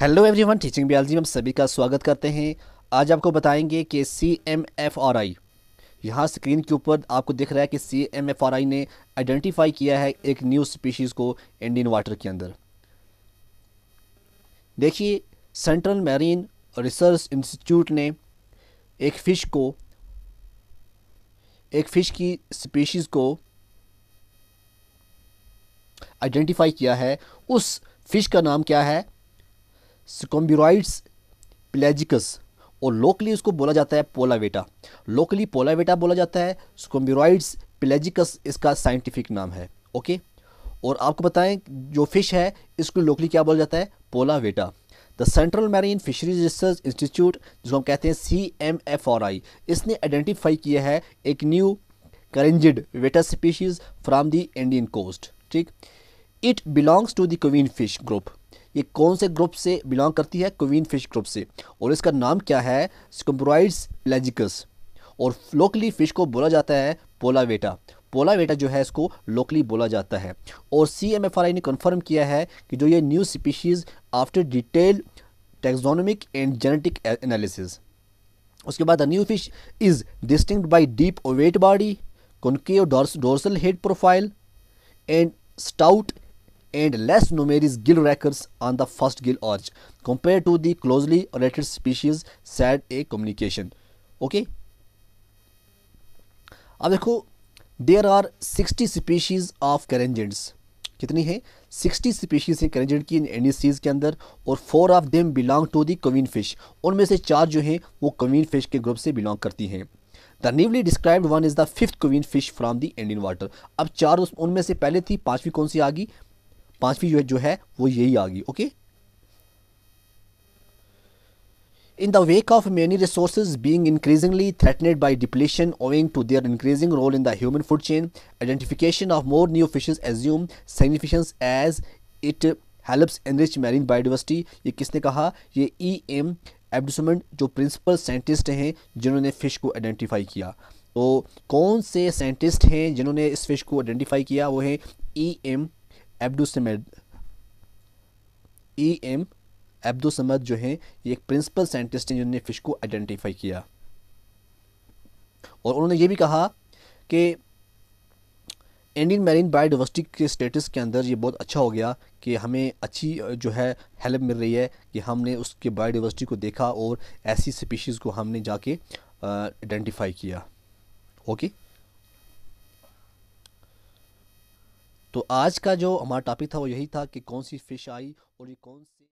hello everyone teaching बियालजी हम सभी का स्वागत करते हैं आज आपको बताएंगे कि C M F R I यहाँ स्क्रीन के ऊपर आपको दिख रहा है कि C M F R I ने आइडेंटिफाई किया है एक न्यू स्पीशीज़ को इंडियन वाटर के अंदर देखिए सेंट्रल मैरीन रिसर्च इंस्टीट्यूट ने एक फ़िश को एक फ़िश की स्पीशीज़ को आइडेंटिफाई किया है उस फिश का नाम क्या है सिकम्ब्यूराइड्स प्लेजिकस और लोकली उसको बोला जाता है पोलावेटा लोकली पोलावेटा बोला जाता है स्कोम्ब्यूराइड्स प्लेजिकस इसका साइंटिफिक नाम है ओके और आपको बताएं जो फिश है इसको लोकली क्या बोला जाता है पोलावेटा the central marine fisheries research institute जिसको हम कहते हैं C M F R I इसने आइडेंटिफाई किया है एक न्यू करेंजिड वेटा species from the Indian coast ठीक it belongs to the queen fish group ये कौन से ग्रुप से बिलोंग करती है क्वीन फिश ग्रुप से और इसका नाम क्या है स्कम्ब्राइड्स प्लेजिकस और लोकली फिश को बोला जाता है पोलावेटा पोलावेटा जो है इसको लोकली बोला जाता है और C M F R I ने कन्फर्म किया है कि जो ये new species after detail taxonomic and genetic analysis उसके बाद the new fish is distinguished by deep wet body concave dorsal head profile and stout and less numerous gill wreckers on the first gill arch compared to the closely related species said a communication okay अब देखो there are 60 species of carangids कितनी है 60 species हैं करेंजेंट की in an के अंदर और four of them belong to the queen fish उनमें से चार जो हैं वो कवीन फिश के ग्रुप से बिलोंग करती हैं the newly described one is the fifth queen fish from the Indian water अब चार उनमें से पहले थी पांचवी कौन सी आ गई पांचवी यूनिट जो है वो यही आ गई okay in the wake of many resource being increasingly threatened by depletion owing to their increasing role in the human food chain identification of more new fish assume significance as it helps rich marine biodiversity ये किसने कहा ये E M एबडिसमेंट जो principal scientist हैं जिन्होंने fish को identify किया तो कौन से साइंटिस्ट हैं जिन्होंने इस फिश को आइडेंटिफाई किया वो है E e M Abdussamad E e M Abdussamad जो हैं ये एक प्रिंसिपल साइंटिस्ट हैं जिन्होंने फ़िश को आइडेंटिफाई किया और उन्होंने ये भी कहा कि इंडियन मैरीन बायोडावर्सिटी के स्टेटस के अंदर ये बहुत अच्छा हो गया कि हमें अच्छी जो है हेल्प मिल रही है कि हमने उसके बायोडावर्सिटी को देखा और ऐसी स्पीशीज़ को हमने जाके आइडेंटिफाई किया ओके तो आज का जो हमारा टॉपिक था वो यही था कि कौन सी फिश आई और ये कौन सी